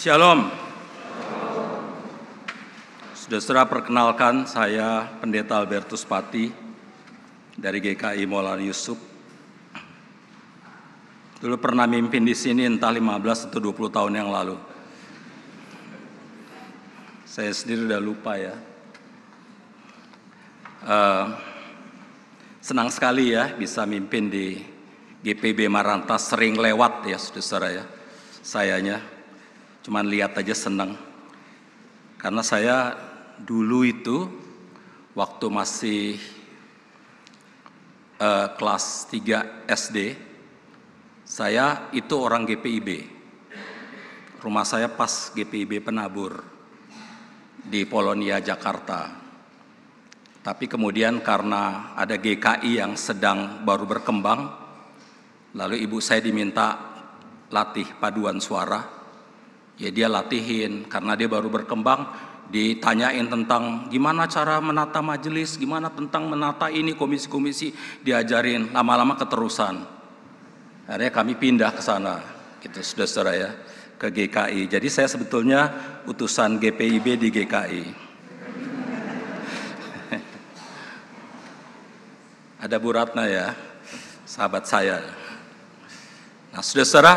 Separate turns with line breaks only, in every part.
Shalom. Sudah Saudara perkenalkan saya Pendeta Albertus Pati dari GKI Maulana Yusuf. Dulu pernah mimpin di sini entah 15 atau 20 tahun yang lalu. Saya sendiri sudah lupa ya. Uh, senang sekali ya bisa mimpin di GPB Maranta, sering lewat ya saudara ya sayanya cuman lihat aja senang. Karena saya dulu itu waktu masih uh, kelas 3 SD, saya itu orang GPIB. Rumah saya pas GPIB Penabur di Polonia, Jakarta. Tapi kemudian karena ada GKI yang sedang baru berkembang, lalu ibu saya diminta latih paduan suara ya dia latihin karena dia baru berkembang ditanyain tentang gimana cara menata majelis, gimana tentang menata ini komisi-komisi diajarin lama-lama keterusan. Akhirnya kami pindah ke sana, gitu saudara ya, ke GKI. Jadi saya sebetulnya utusan GPIB di GKI. Ada Bu Ratna ya, sahabat saya. Nah, sudah saudara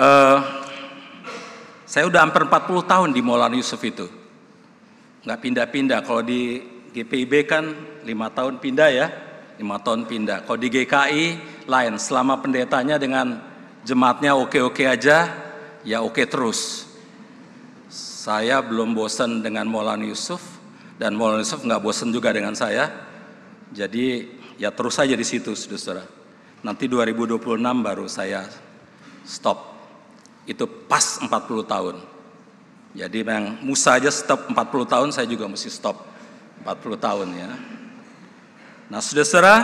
uh, saya udah hampir 40 tahun di Maulana Yusuf itu. Nggak pindah-pindah. Kalau di GPIB kan lima tahun pindah ya. lima tahun pindah. Kalau di GKI lain. Selama pendetanya dengan jemaatnya oke-oke aja, ya oke terus. Saya belum bosan dengan Maulana Yusuf. Dan Maulana Yusuf nggak bosan juga dengan saya. Jadi ya terus saja di situ, saudara-saudara. Nanti 2026 baru saya stop itu pas 40 tahun. Jadi memang Musa aja stop 40 tahun, saya juga mesti stop 40 tahun ya. Nah, sudah eh,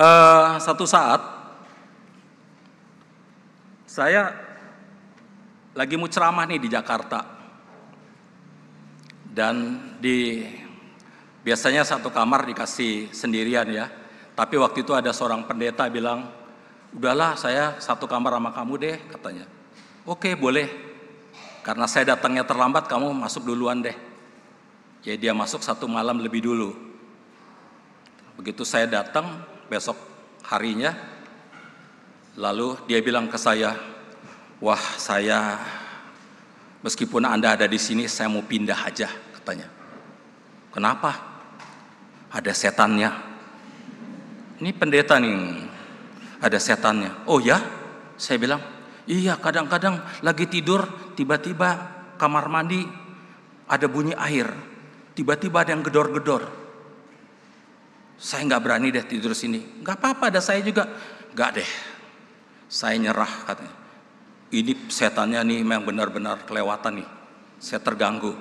uh, satu saat saya lagi mau ceramah nih di Jakarta dan di biasanya satu kamar dikasih sendirian ya. Tapi waktu itu ada seorang pendeta bilang, udahlah saya satu kamar sama kamu deh katanya. Oke boleh, karena saya datangnya terlambat kamu masuk duluan deh. Jadi ya, dia masuk satu malam lebih dulu. Begitu saya datang besok harinya, lalu dia bilang ke saya, wah saya meskipun anda ada di sini saya mau pindah aja katanya. Kenapa? Ada setannya. Ini pendeta nih ada setannya. Oh ya? Saya bilang, iya kadang-kadang lagi tidur tiba-tiba kamar mandi ada bunyi air. Tiba-tiba ada yang gedor-gedor. Saya nggak berani deh tidur sini. Nggak apa-apa, ada saya juga. Nggak deh, saya nyerah katanya. Ini setannya nih memang benar-benar kelewatan nih. Saya terganggu,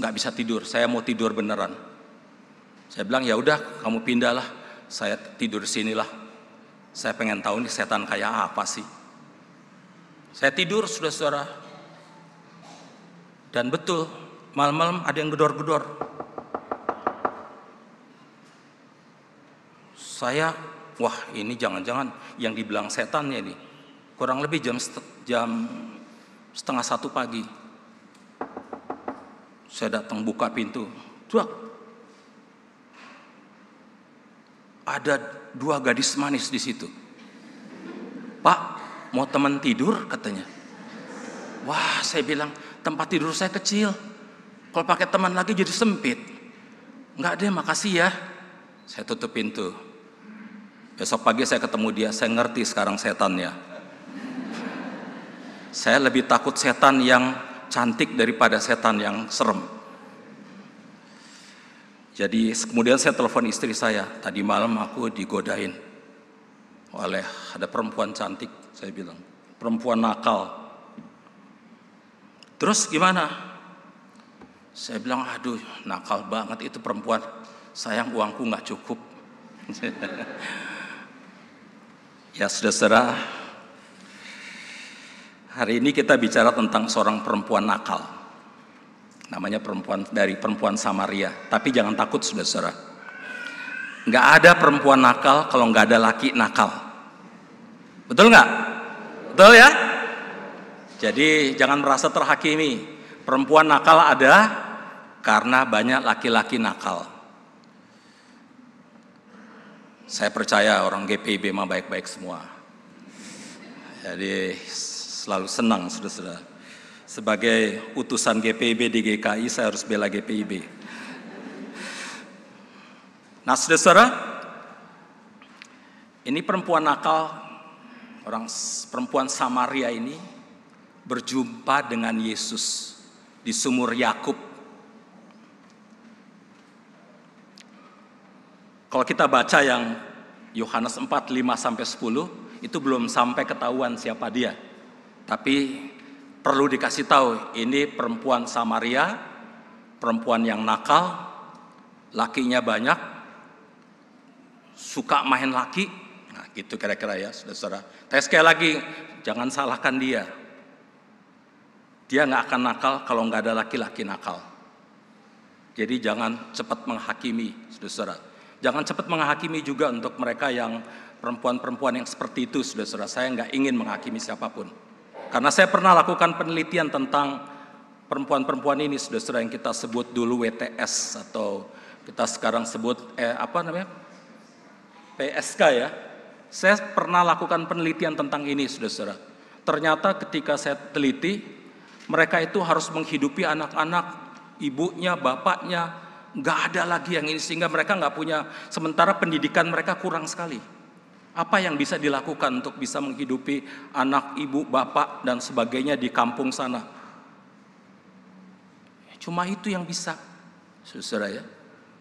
nggak bisa tidur. Saya mau tidur beneran. Saya bilang ya udah, kamu pindahlah. Saya tidur sinilah. Saya pengen tahu nih setan kayak apa sih. Saya tidur sudah saudara Dan betul, malam-malam ada yang gedor-gedor. Saya, wah ini jangan-jangan yang dibilang setan ya ini. Kurang lebih jam jam setengah satu pagi. Saya datang buka pintu. Tuh, ada dua gadis manis di situ. Pak, mau teman tidur katanya. Wah, saya bilang tempat tidur saya kecil. Kalau pakai teman lagi jadi sempit. Enggak deh, makasih ya. Saya tutup pintu. Besok pagi saya ketemu dia, saya ngerti sekarang setannya. Saya lebih takut setan yang cantik daripada setan yang serem. Jadi kemudian saya telepon istri saya, tadi malam aku digodain oleh ada perempuan cantik, saya bilang, perempuan nakal. Terus gimana? Saya bilang, aduh nakal banget itu perempuan, sayang uangku nggak cukup. ya sudah serah hari ini kita bicara tentang seorang perempuan nakal namanya perempuan dari perempuan Samaria. Tapi jangan takut saudara-saudara. Nggak ada perempuan nakal kalau nggak ada laki nakal. Betul nggak? Betul ya? Jadi jangan merasa terhakimi. Perempuan nakal ada karena banyak laki-laki nakal. Saya percaya orang GPIB mah baik-baik semua. Jadi selalu senang saudara-saudara. Sebagai utusan GPIB di GKI, saya harus bela GPIB. Nah, saudara, ini perempuan nakal, orang perempuan Samaria ini berjumpa dengan Yesus di sumur Yakub. Kalau kita baca yang Yohanes 4, 5 sampai 10, itu belum sampai ketahuan siapa dia. Tapi perlu dikasih tahu ini perempuan Samaria, perempuan yang nakal, lakinya banyak, suka main laki, nah gitu kira-kira ya saudara-saudara. Tapi sekali lagi jangan salahkan dia, dia nggak akan nakal kalau nggak ada laki-laki nakal. Jadi jangan cepat menghakimi, saudara. Jangan cepat menghakimi juga untuk mereka yang perempuan-perempuan yang seperti itu, saudara. Saya nggak ingin menghakimi siapapun. Karena saya pernah lakukan penelitian tentang perempuan-perempuan ini, sudah saudara yang kita sebut dulu WTS atau kita sekarang sebut eh, apa namanya PSK ya. Saya pernah lakukan penelitian tentang ini, sudah saudara Ternyata ketika saya teliti, mereka itu harus menghidupi anak-anak, ibunya, bapaknya, nggak ada lagi yang ini sehingga mereka nggak punya. Sementara pendidikan mereka kurang sekali. Apa yang bisa dilakukan untuk bisa menghidupi anak, ibu, bapak, dan sebagainya di kampung sana? Cuma itu yang bisa, saudara ya.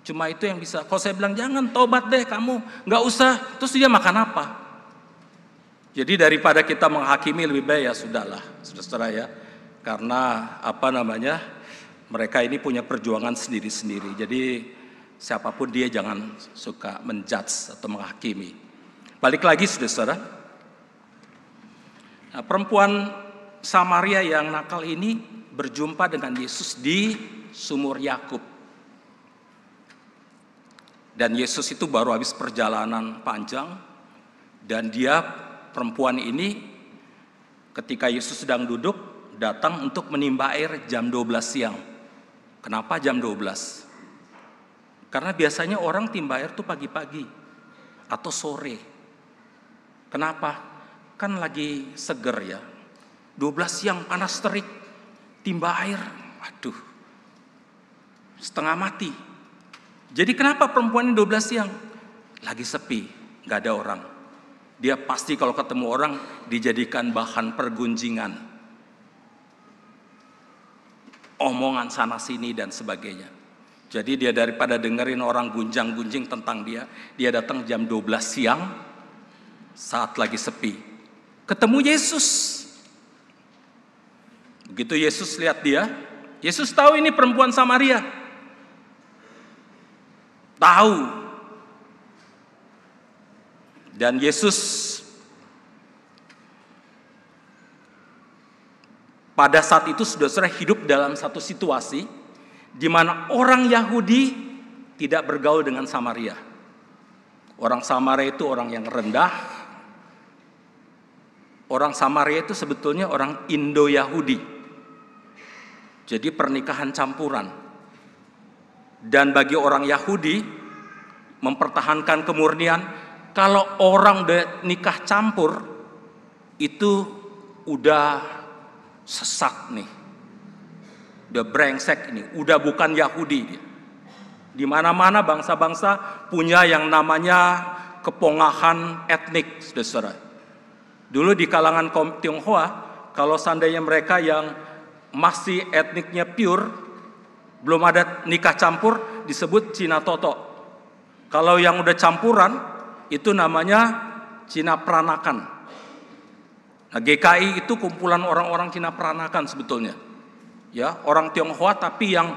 Cuma itu yang bisa. Kalau saya bilang jangan tobat deh kamu, nggak usah. Terus dia makan apa? Jadi daripada kita menghakimi lebih baik ya sudahlah, saudara ya. Karena apa namanya? Mereka ini punya perjuangan sendiri-sendiri. Jadi siapapun dia jangan suka menjudge atau menghakimi. Balik lagi saudara-saudara. Nah, perempuan Samaria yang nakal ini berjumpa dengan Yesus di sumur Yakub. Dan Yesus itu baru habis perjalanan panjang dan dia perempuan ini ketika Yesus sedang duduk datang untuk menimba air jam 12 siang. Kenapa jam 12? Karena biasanya orang timba air tuh pagi-pagi atau sore. Kenapa? Kan lagi seger ya. 12 siang panas terik, timba air, aduh. Setengah mati. Jadi kenapa perempuan ini 12 siang? Lagi sepi, gak ada orang. Dia pasti kalau ketemu orang dijadikan bahan pergunjingan. Omongan sana sini dan sebagainya. Jadi dia daripada dengerin orang gunjang-gunjing tentang dia, dia datang jam 12 siang, saat lagi sepi. Ketemu Yesus. Begitu Yesus lihat dia, Yesus tahu ini perempuan Samaria. Tahu. Dan Yesus pada saat itu sudah sudah hidup dalam satu situasi di mana orang Yahudi tidak bergaul dengan Samaria. Orang Samaria itu orang yang rendah, Orang Samaria itu sebetulnya orang Indo-Yahudi. Jadi pernikahan campuran. Dan bagi orang Yahudi mempertahankan kemurnian, kalau orang udah nikah campur itu udah sesak nih. Udah brengsek ini, udah bukan Yahudi Di mana-mana bangsa-bangsa punya yang namanya kepongahan etnik, Saudara. Dulu di kalangan kaum Tionghoa, kalau seandainya mereka yang masih etniknya pure, belum ada nikah campur, disebut Cina Toto. Kalau yang udah campuran, itu namanya Cina Peranakan. Nah, GKI itu kumpulan orang-orang Cina peranakan sebetulnya. Ya, orang Tionghoa tapi yang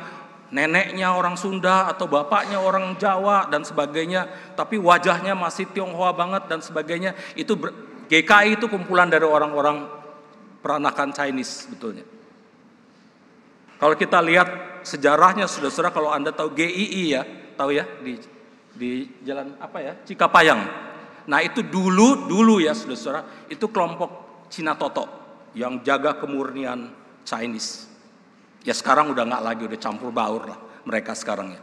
neneknya orang Sunda atau bapaknya orang Jawa dan sebagainya, tapi wajahnya masih Tionghoa banget dan sebagainya, itu GKI itu kumpulan dari orang-orang peranakan Chinese sebetulnya. Kalau kita lihat sejarahnya sudah saudara kalau Anda tahu GII ya, tahu ya di di jalan apa ya? Cikapayang. Nah, itu dulu dulu ya sudah saudara itu kelompok Cina Toto yang jaga kemurnian Chinese. Ya sekarang udah nggak lagi udah campur baur lah mereka sekarang ya.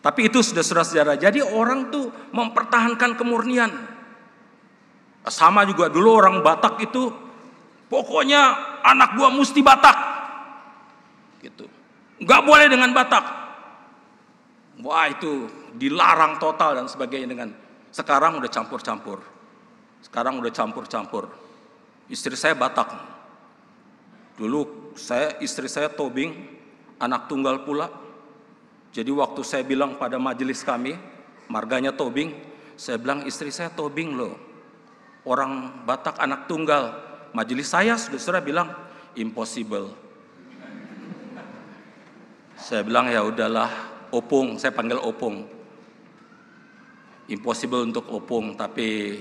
Tapi itu sudah sudah sejarah. Jadi orang tuh mempertahankan kemurnian. Sama juga dulu orang Batak itu pokoknya anak gua mesti Batak. Gitu. Enggak boleh dengan Batak. Wah itu dilarang total dan sebagainya dengan sekarang udah campur-campur. Sekarang udah campur-campur. Istri saya Batak. Dulu saya istri saya tobing, anak tunggal pula. Jadi waktu saya bilang pada majelis kami, marganya tobing, saya bilang istri saya tobing loh orang Batak anak tunggal. Majelis saya sudah sudah bilang impossible. Saya bilang ya udahlah, Opung, saya panggil Opung. Impossible untuk Opung, tapi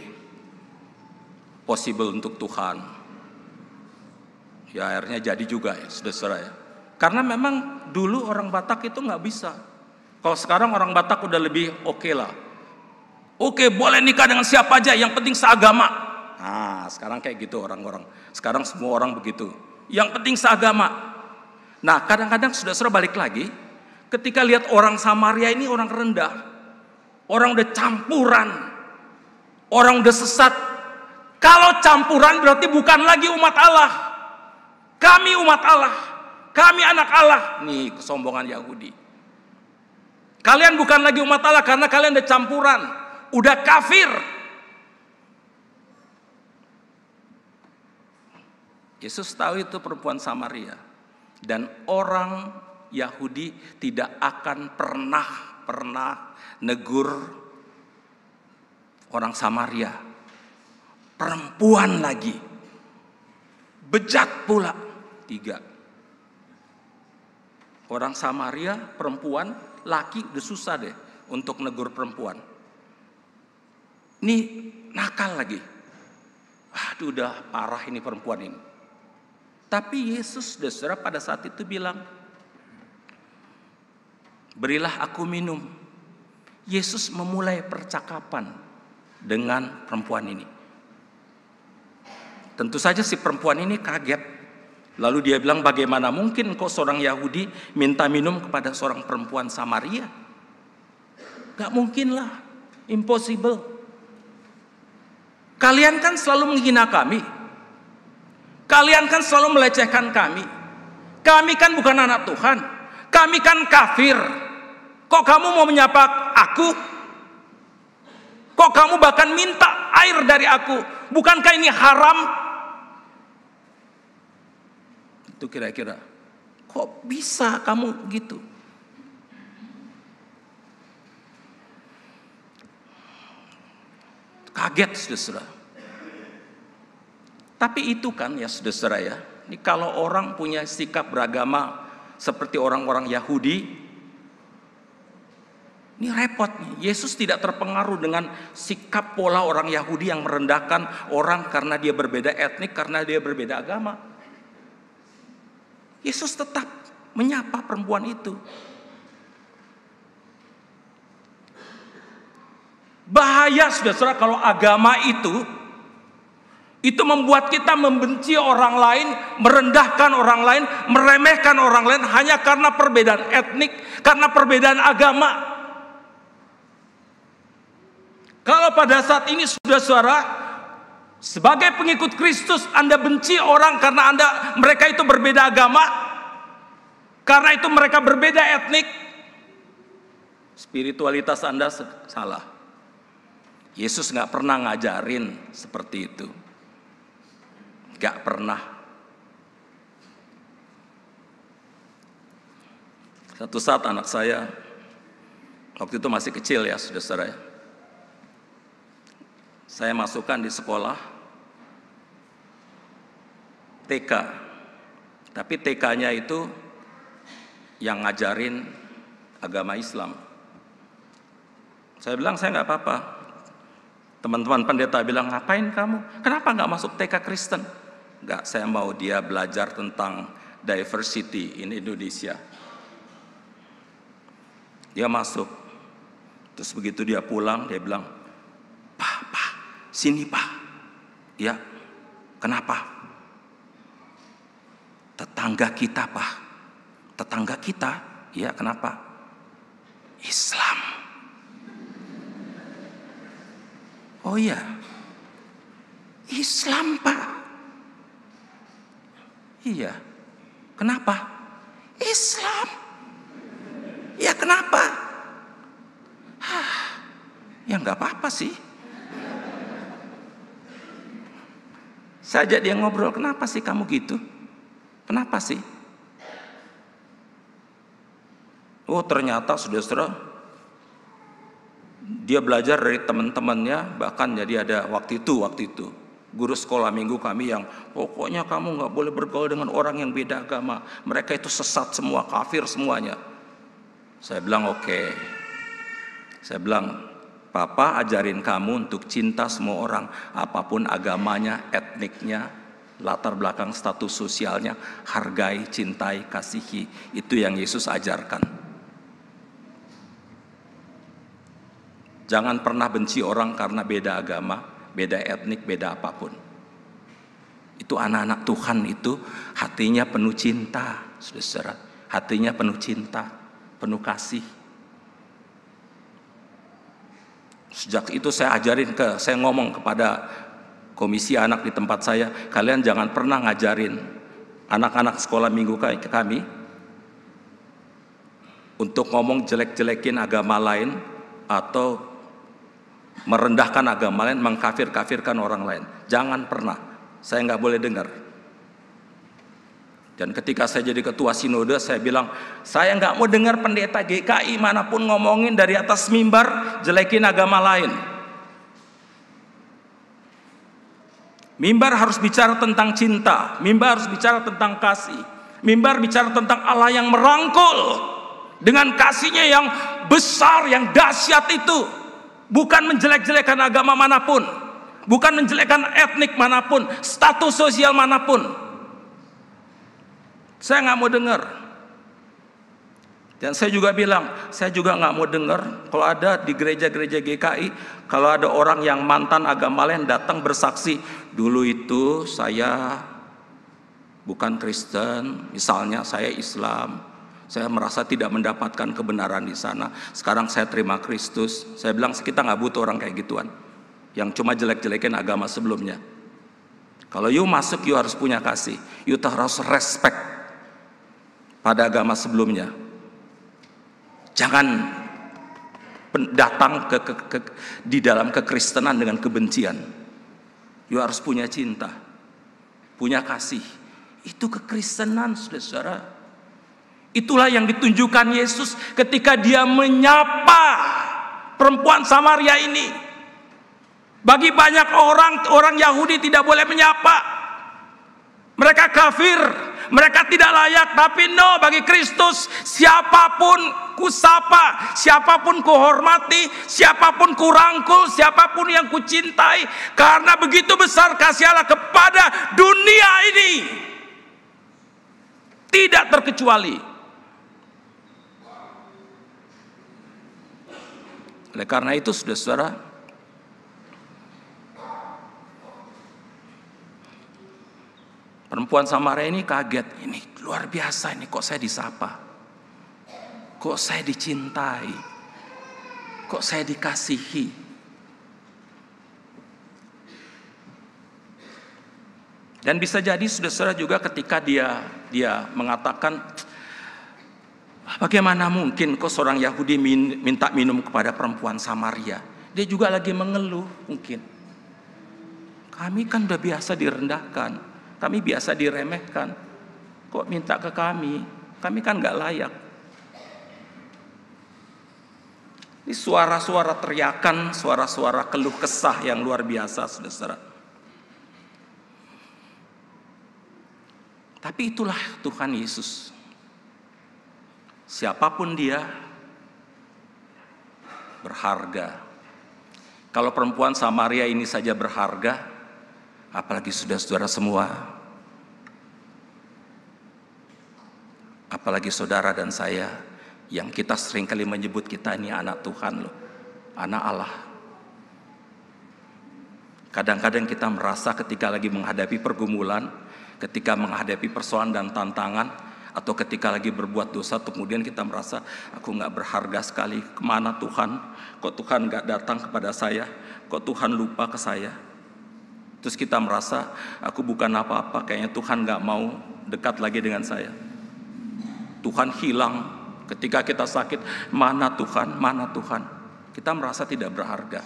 possible untuk Tuhan. Ya akhirnya jadi juga ya, sudah ya. Karena memang dulu orang Batak itu nggak bisa. Kalau sekarang orang Batak udah lebih oke okay lah Oke, boleh nikah dengan siapa aja, yang penting seagama. Nah, sekarang kayak gitu orang-orang. Sekarang semua orang begitu. Yang penting seagama. Nah, kadang-kadang sudah sudah balik lagi, ketika lihat orang Samaria ini orang rendah, orang udah campuran, orang udah sesat. Kalau campuran berarti bukan lagi umat Allah. Kami umat Allah, kami anak Allah. Nih kesombongan Yahudi. Kalian bukan lagi umat Allah karena kalian ada campuran udah kafir. Yesus tahu itu perempuan Samaria dan orang Yahudi tidak akan pernah pernah negur orang Samaria. Perempuan lagi. Bejat pula. Tiga. Orang Samaria, perempuan, laki udah susah deh untuk negur perempuan. Ini nakal lagi. Waduh udah parah ini perempuan ini. Tapi Yesus saudara pada saat itu bilang, berilah aku minum. Yesus memulai percakapan dengan perempuan ini. Tentu saja si perempuan ini kaget. Lalu dia bilang bagaimana mungkin kok seorang Yahudi minta minum kepada seorang perempuan Samaria? Gak mungkin lah, impossible. Kalian kan selalu menghina kami. Kalian kan selalu melecehkan kami. Kami kan bukan anak Tuhan. Kami kan kafir. Kok kamu mau menyapa aku? Kok kamu bahkan minta air dari aku? Bukankah ini haram? Itu kira-kira. Kok bisa kamu gitu? Kaget saudara. Tapi itu kan ya saudara ya. Ini kalau orang punya sikap beragama seperti orang-orang Yahudi, ini repot nih. Yesus tidak terpengaruh dengan sikap pola orang Yahudi yang merendahkan orang karena dia berbeda etnik, karena dia berbeda agama. Yesus tetap menyapa perempuan itu. Bahaya saudara kalau agama itu itu membuat kita membenci orang lain, merendahkan orang lain, meremehkan orang lain hanya karena perbedaan etnik, karena perbedaan agama. Kalau pada saat ini sudah suara sebagai pengikut Kristus Anda benci orang karena Anda mereka itu berbeda agama, karena itu mereka berbeda etnik, spiritualitas Anda salah. Yesus nggak pernah ngajarin seperti itu. Nggak pernah. Satu saat anak saya, waktu itu masih kecil ya sudah ya. Saya masukkan di sekolah TK. Tapi TK-nya itu yang ngajarin agama Islam. Saya bilang saya nggak apa-apa, Teman-teman pendeta bilang, ngapain kamu? Kenapa nggak masuk TK Kristen? Nggak, saya mau dia belajar tentang diversity in Indonesia. Dia masuk. Terus begitu dia pulang, dia bilang, Pak, Pak, sini Pak. Ya, kenapa? Tetangga kita, Pak. Tetangga kita, ya kenapa? Islam. Oh iya. Islam, Pak. Iya. Kenapa? Islam. Ya kenapa? Hah, ya nggak apa-apa sih. Saja dia ngobrol, kenapa sih kamu gitu? Kenapa sih? Oh ternyata sudah sudah dia belajar dari teman-temannya bahkan jadi ada waktu itu waktu itu guru sekolah minggu kami yang pokoknya kamu nggak boleh bergaul dengan orang yang beda agama mereka itu sesat semua kafir semuanya saya bilang oke okay. saya bilang papa ajarin kamu untuk cinta semua orang apapun agamanya etniknya latar belakang status sosialnya hargai cintai kasihi itu yang Yesus ajarkan Jangan pernah benci orang karena beda agama, beda etnik, beda apapun. Itu anak-anak Tuhan itu hatinya penuh cinta, saudara. Hatinya penuh cinta, penuh kasih. Sejak itu saya ajarin ke, saya ngomong kepada komisi anak di tempat saya, kalian jangan pernah ngajarin anak-anak sekolah minggu ke kami untuk ngomong jelek-jelekin agama lain atau merendahkan agama lain, mengkafir-kafirkan orang lain. Jangan pernah. Saya nggak boleh dengar. Dan ketika saya jadi ketua sinode, saya bilang, saya nggak mau dengar pendeta GKI manapun ngomongin dari atas mimbar jelekin agama lain. Mimbar harus bicara tentang cinta, mimbar harus bicara tentang kasih, mimbar bicara tentang Allah yang merangkul dengan kasihnya yang besar, yang dahsyat itu bukan menjelek-jelekan agama manapun, bukan menjelekkan etnik manapun, status sosial manapun. Saya nggak mau dengar. Dan saya juga bilang, saya juga nggak mau dengar kalau ada di gereja-gereja GKI, kalau ada orang yang mantan agama lain datang bersaksi, dulu itu saya bukan Kristen, misalnya saya Islam, saya merasa tidak mendapatkan kebenaran di sana. Sekarang saya terima Kristus. Saya bilang kita nggak butuh orang kayak gituan. Yang cuma jelek-jelekin agama sebelumnya. Kalau you masuk, you harus punya kasih. You harus respect pada agama sebelumnya. Jangan datang ke, ke, ke, di dalam kekristenan dengan kebencian. You harus punya cinta, punya kasih. Itu kekristenan, saudara-saudara. Itulah yang ditunjukkan Yesus ketika dia menyapa perempuan Samaria ini. Bagi banyak orang, orang Yahudi tidak boleh menyapa. Mereka kafir, mereka tidak layak, tapi no bagi Kristus siapapun kusapa, siapapun kuhormati, siapapun kurangkul, siapapun yang kucintai karena begitu besar kasih Allah kepada dunia ini. Tidak terkecuali. Oleh karena itu sudah saudara Perempuan Samaria ini kaget, ini luar biasa ini kok saya disapa. Kok saya dicintai. Kok saya dikasihi. Dan bisa jadi sudah saudara juga ketika dia dia mengatakan Bagaimana mungkin kok seorang Yahudi minta minum kepada perempuan Samaria? Dia juga lagi mengeluh mungkin. Kami kan udah biasa direndahkan. Kami biasa diremehkan. Kok minta ke kami? Kami kan nggak layak. Ini suara-suara teriakan, suara-suara keluh kesah yang luar biasa, saudara-saudara. Tapi itulah Tuhan Yesus. Siapapun dia, berharga. Kalau perempuan Samaria ini saja berharga, apalagi sudah saudara semua, apalagi saudara dan saya yang kita seringkali menyebut kita ini anak Tuhan loh, anak Allah. Kadang-kadang kita merasa ketika lagi menghadapi pergumulan, ketika menghadapi persoalan dan tantangan, atau ketika lagi berbuat dosa, kemudian kita merasa aku nggak berharga sekali. Kemana Tuhan? Kok Tuhan nggak datang kepada saya? Kok Tuhan lupa ke saya? Terus kita merasa aku bukan apa-apa. Kayaknya Tuhan nggak mau dekat lagi dengan saya. Tuhan hilang ketika kita sakit. Mana Tuhan? Mana Tuhan? Kita merasa tidak berharga.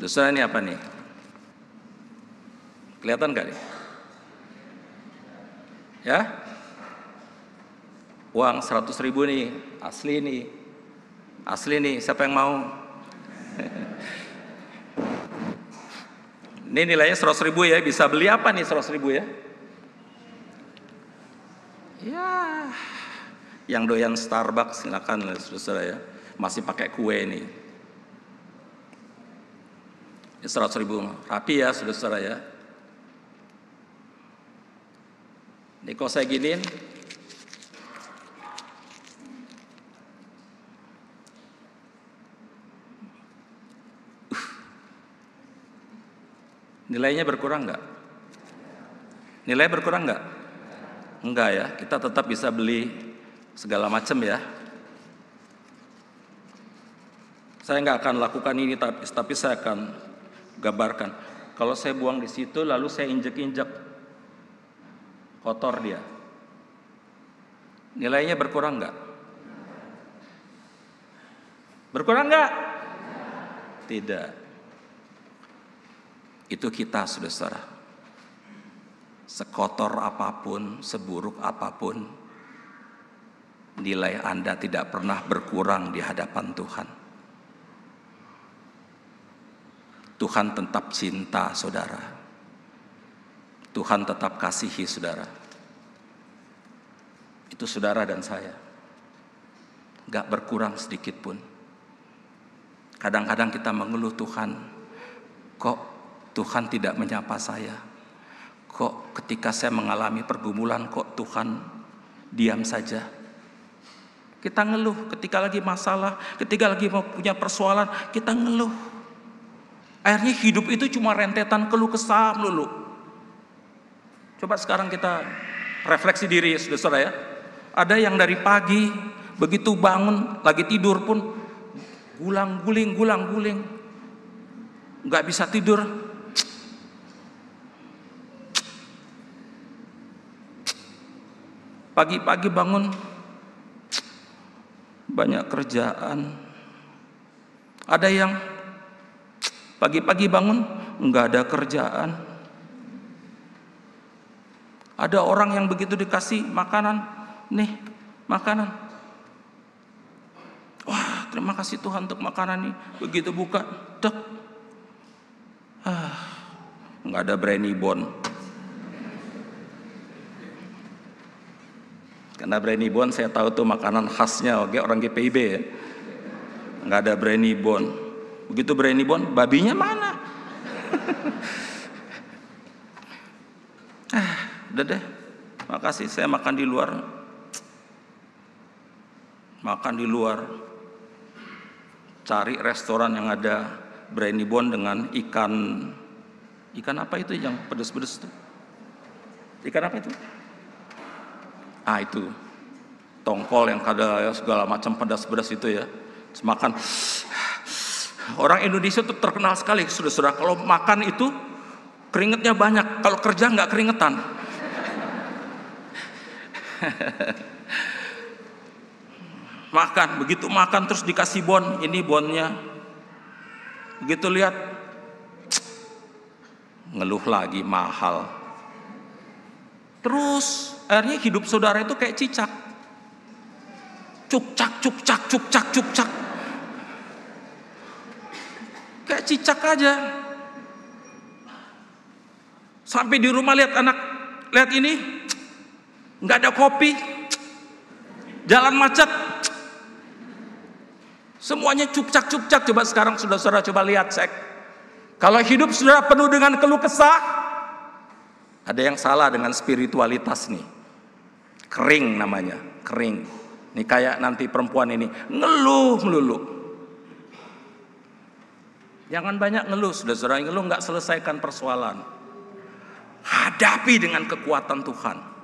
Dosa ini apa nih? Kelihatan gak nih? Ya? Uang 100 ribu nih, asli nih. Asli nih, siapa yang mau? Ini nilainya 100 ribu ya, bisa beli apa nih 100 ribu ya? Ya, yang doyan Starbucks silakan saudara ya. Masih pakai kue ini. Ini 100 ribu, rapi ya saudara ya. Ini kalau saya giniin uh. Nilainya berkurang nggak? Nilai berkurang nggak? Enggak ya, kita tetap bisa beli segala macam ya. Saya nggak akan lakukan ini, tapi, tapi saya akan gambarkan. Kalau saya buang di situ, lalu saya injek-injek, kotor dia. Nilainya berkurang nggak? Berkurang nggak? Tidak. Itu kita, saudara. Sekotor apapun, seburuk apapun, nilai Anda tidak pernah berkurang di hadapan Tuhan. Tuhan tetap cinta, saudara. Tuhan tetap kasihi saudara. Itu saudara dan saya. Gak berkurang sedikit pun. Kadang-kadang kita mengeluh Tuhan, kok Tuhan tidak menyapa saya? Kok ketika saya mengalami pergumulan, kok Tuhan diam saja? Kita ngeluh ketika lagi masalah, ketika lagi mau punya persoalan, kita ngeluh. Akhirnya hidup itu cuma rentetan keluh kesah melulu. Coba sekarang kita refleksi diri sudah saudara ya. Ada yang dari pagi begitu bangun lagi tidur pun gulang guling gulang guling nggak bisa tidur pagi-pagi bangun banyak kerjaan ada yang pagi-pagi bangun nggak ada kerjaan ada orang yang begitu dikasih makanan, nih makanan. Wah, terima kasih Tuhan untuk makanan ini. Begitu buka, dek. Ah, nggak ada Brandy Bond. Karena Brandy Bond saya tahu tuh makanan khasnya, oke orang GPIB ya. Nggak ada Brandy Bond. Begitu Brandy Bond, babinya mana? udah deh makasih saya makan di luar makan di luar cari restoran yang ada brandy bond dengan ikan ikan apa itu yang pedes-pedes itu ikan apa itu ah itu tongkol yang ada ya, segala macam pedas-pedas itu ya semakan orang Indonesia itu terkenal sekali sudah-sudah kalau makan itu keringetnya banyak kalau kerja nggak keringetan makan, begitu makan terus dikasih bon, ini bonnya. Begitu lihat, ngeluh lagi mahal. Terus akhirnya hidup saudara itu kayak cicak. Cukcak, cukcak, cukcak, cukcak. Kayak cicak aja. Sampai di rumah lihat anak, lihat ini, nggak ada kopi, jalan macet, semuanya cupcak-cupcak. Coba sekarang sudah saudara coba lihat cek. Kalau hidup saudara penuh dengan keluh kesah, ada yang salah dengan spiritualitas nih. Kering namanya, kering. Ini kayak nanti perempuan ini ngeluh melulu. Jangan banyak ngeluh, sudah saudara Ngeluh nggak selesaikan persoalan. Hadapi dengan kekuatan Tuhan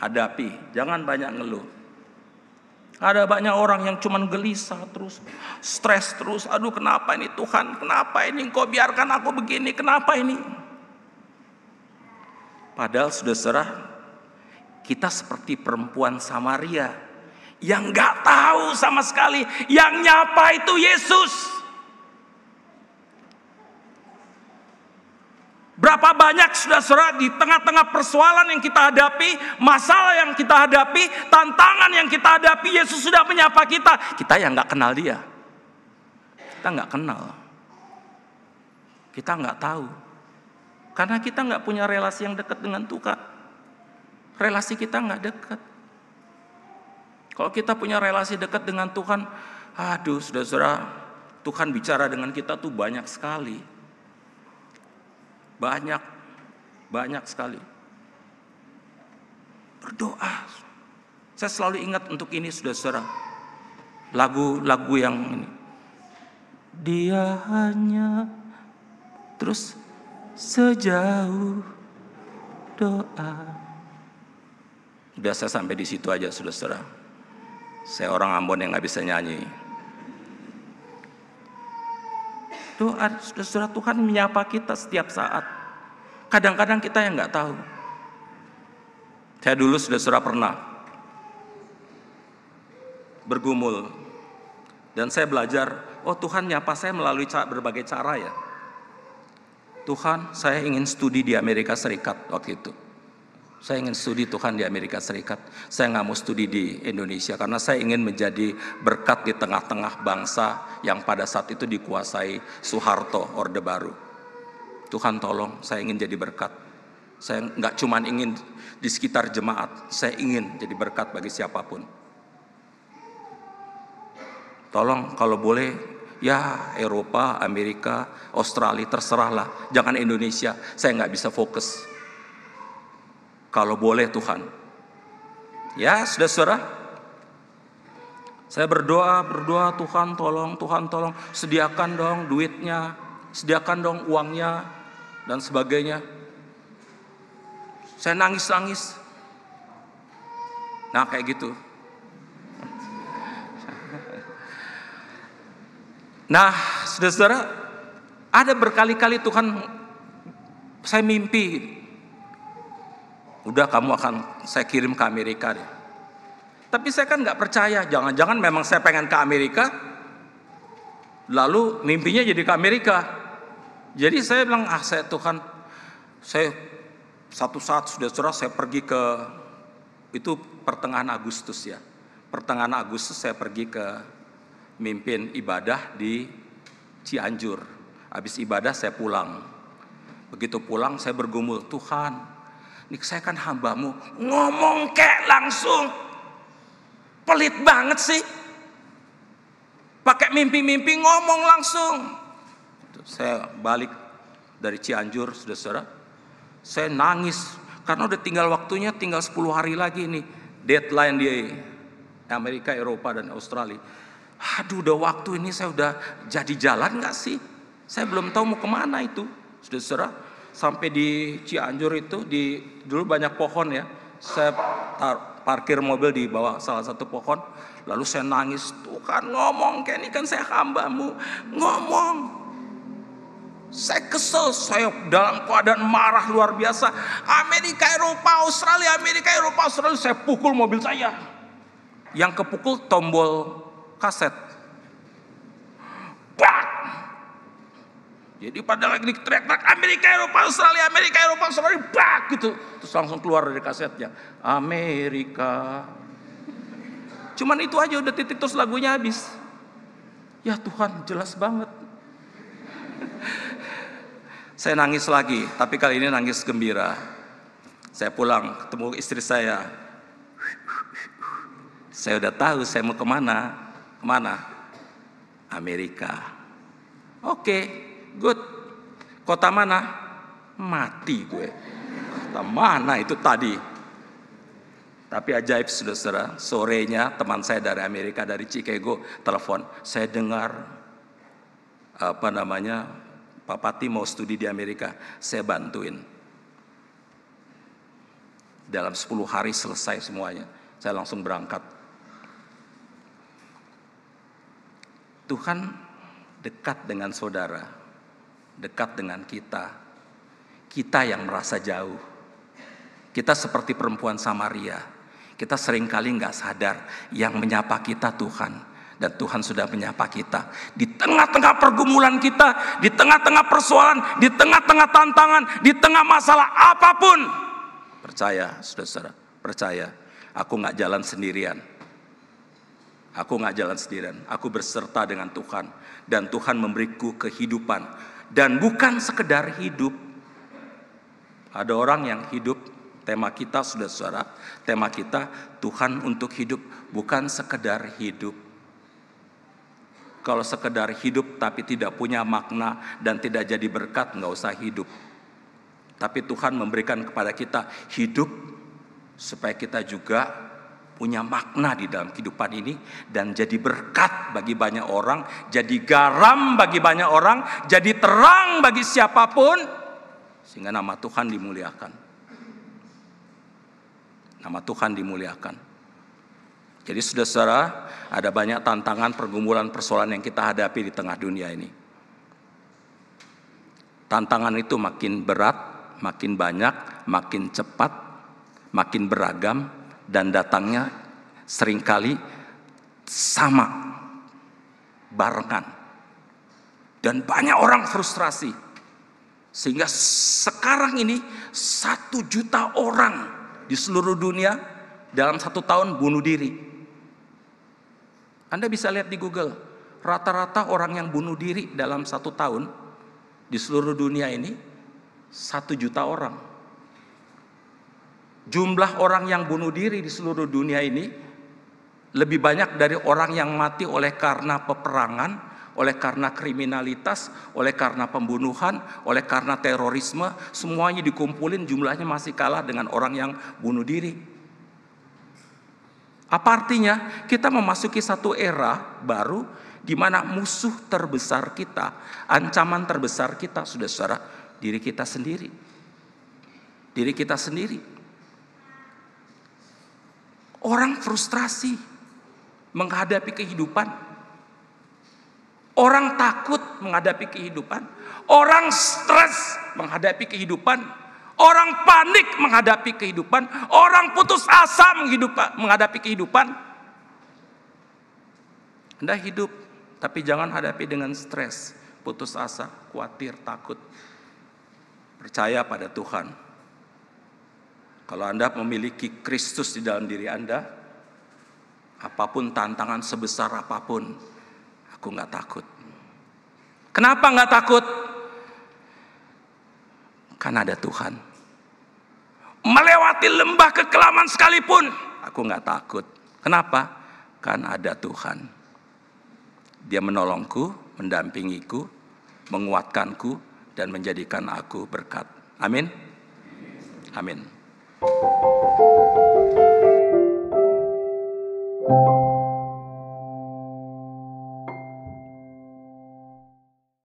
hadapi, jangan banyak ngeluh. Ada banyak orang yang cuman gelisah terus, stres terus. Aduh, kenapa ini Tuhan? Kenapa ini engkau biarkan aku begini? Kenapa ini? Padahal sudah serah kita seperti perempuan Samaria yang nggak tahu sama sekali yang nyapa itu Yesus. Berapa banyak sudah serah di tengah-tengah persoalan yang kita hadapi, masalah yang kita hadapi, tantangan yang kita hadapi, Yesus sudah menyapa kita. Kita yang nggak kenal dia. Kita nggak kenal. Kita nggak tahu. Karena kita nggak punya relasi yang dekat dengan Tuhan. Relasi kita nggak dekat. Kalau kita punya relasi dekat dengan Tuhan, aduh sudah saudara Tuhan bicara dengan kita tuh banyak sekali. Banyak, banyak sekali. Berdoa. Saya selalu ingat untuk ini sudah serah Lagu-lagu yang ini. Dia hanya terus sejauh doa. Udah saya sampai di situ aja sudah serah Saya orang Ambon yang nggak bisa nyanyi. Doa, surat Tuhan menyapa kita setiap saat. Kadang-kadang kita yang nggak tahu. Saya dulu sudah surat pernah bergumul dan saya belajar, oh Tuhan nyapa saya melalui berbagai cara ya. Tuhan, saya ingin studi di Amerika Serikat waktu itu. Saya ingin studi Tuhan di Amerika Serikat. Saya nggak mau studi di Indonesia karena saya ingin menjadi berkat di tengah-tengah bangsa yang pada saat itu dikuasai Soeharto Orde Baru. Tuhan tolong, saya ingin jadi berkat. Saya nggak cuma ingin di sekitar jemaat, saya ingin jadi berkat bagi siapapun. Tolong kalau boleh ya Eropa, Amerika, Australia terserahlah. Jangan Indonesia, saya nggak bisa fokus kalau boleh Tuhan. Ya, sudah saudara Saya berdoa, berdoa Tuhan tolong, Tuhan tolong sediakan dong duitnya, sediakan dong uangnya dan sebagainya. Saya nangis-nangis. Nah, kayak gitu. Nah, saudara-saudara, ada berkali-kali Tuhan saya mimpi udah kamu akan saya kirim ke Amerika deh. Tapi saya kan nggak percaya, jangan-jangan memang saya pengen ke Amerika, lalu mimpinya jadi ke Amerika. Jadi saya bilang, ah saya Tuhan, saya satu saat sudah cerah saya pergi ke, itu pertengahan Agustus ya. Pertengahan Agustus saya pergi ke mimpin ibadah di Cianjur. Habis ibadah saya pulang. Begitu pulang saya bergumul, Tuhan Nik saya kan hambamu. Ngomong kek langsung. Pelit banget sih. Pakai mimpi-mimpi ngomong langsung. Saya balik dari Cianjur, sudah saudara Saya nangis. Karena udah tinggal waktunya, tinggal 10 hari lagi nih. Deadline di Amerika, Eropa, dan Australia. Aduh, udah waktu ini saya udah jadi jalan nggak sih? Saya belum tahu mau kemana itu, sudah serah sampai di Cianjur itu di dulu banyak pohon ya. Saya tar, parkir mobil di bawah salah satu pohon, lalu saya nangis, Tuhan ngomong, ini kan saya hambamu, ngomong. Saya kesel, saya dalam keadaan marah luar biasa. Amerika, Eropa, Australia, Amerika, Eropa, Australia, saya pukul mobil saya. Yang kepukul tombol kaset. Bak! Jadi pada lagi teriak-teriak Amerika Eropa Australia Amerika Eropa Australia bak gitu. Terus langsung keluar dari kasetnya Amerika. Cuman itu aja udah titik terus lagunya habis. Ya Tuhan jelas banget. saya nangis lagi, tapi kali ini nangis gembira. Saya pulang ketemu istri saya. Saya udah tahu saya mau kemana. Kemana? Amerika. Oke, Good. Kota mana? Mati gue. Kota mana itu tadi? Tapi ajaib saudara-saudara, sorenya teman saya dari Amerika, dari Chicago, telepon. Saya dengar, apa namanya, Pak Pati mau studi di Amerika, saya bantuin. Dalam 10 hari selesai semuanya, saya langsung berangkat. Tuhan dekat dengan saudara dekat dengan kita. Kita yang merasa jauh. Kita seperti perempuan Samaria. Kita seringkali nggak sadar yang menyapa kita Tuhan. Dan Tuhan sudah menyapa kita. Di tengah-tengah pergumulan kita, di tengah-tengah persoalan, di tengah-tengah tantangan, di tengah masalah apapun. Percaya, saudara-saudara, percaya. Aku nggak jalan sendirian. Aku nggak jalan sendirian. Aku berserta dengan Tuhan. Dan Tuhan memberiku kehidupan dan bukan sekedar hidup. Ada orang yang hidup, tema kita sudah suara. tema kita Tuhan untuk hidup, bukan sekedar hidup. Kalau sekedar hidup tapi tidak punya makna dan tidak jadi berkat, nggak usah hidup. Tapi Tuhan memberikan kepada kita hidup supaya kita juga punya makna di dalam kehidupan ini dan jadi berkat bagi banyak orang, jadi garam bagi banyak orang, jadi terang bagi siapapun sehingga nama Tuhan dimuliakan. Nama Tuhan dimuliakan. Jadi saudara-saudara, ada banyak tantangan, pergumulan, persoalan yang kita hadapi di tengah dunia ini. Tantangan itu makin berat, makin banyak, makin cepat, makin beragam, dan datangnya seringkali sama barengan dan banyak orang frustrasi sehingga sekarang ini satu juta orang di seluruh dunia dalam satu tahun bunuh diri. Anda bisa lihat di Google, rata-rata orang yang bunuh diri dalam satu tahun di seluruh dunia ini satu juta orang jumlah orang yang bunuh diri di seluruh dunia ini lebih banyak dari orang yang mati oleh karena peperangan, oleh karena kriminalitas, oleh karena pembunuhan, oleh karena terorisme, semuanya dikumpulin jumlahnya masih kalah dengan orang yang bunuh diri. Apa artinya? Kita memasuki satu era baru di mana musuh terbesar kita, ancaman terbesar kita sudah secara diri kita sendiri. Diri kita sendiri. Orang frustrasi menghadapi kehidupan. Orang takut menghadapi kehidupan. Orang stres menghadapi kehidupan. Orang panik menghadapi kehidupan. Orang putus asa menghadapi kehidupan. Anda hidup, tapi jangan hadapi dengan stres, putus asa, khawatir, takut. Percaya pada Tuhan, kalau Anda memiliki Kristus di dalam diri Anda, apapun tantangan sebesar apapun, aku nggak takut. Kenapa nggak takut? Karena ada Tuhan. Melewati lembah kekelaman sekalipun, aku nggak takut. Kenapa? Karena ada Tuhan. Dia menolongku, mendampingiku, menguatkanku, dan menjadikan aku berkat. Amin. Amin. thank you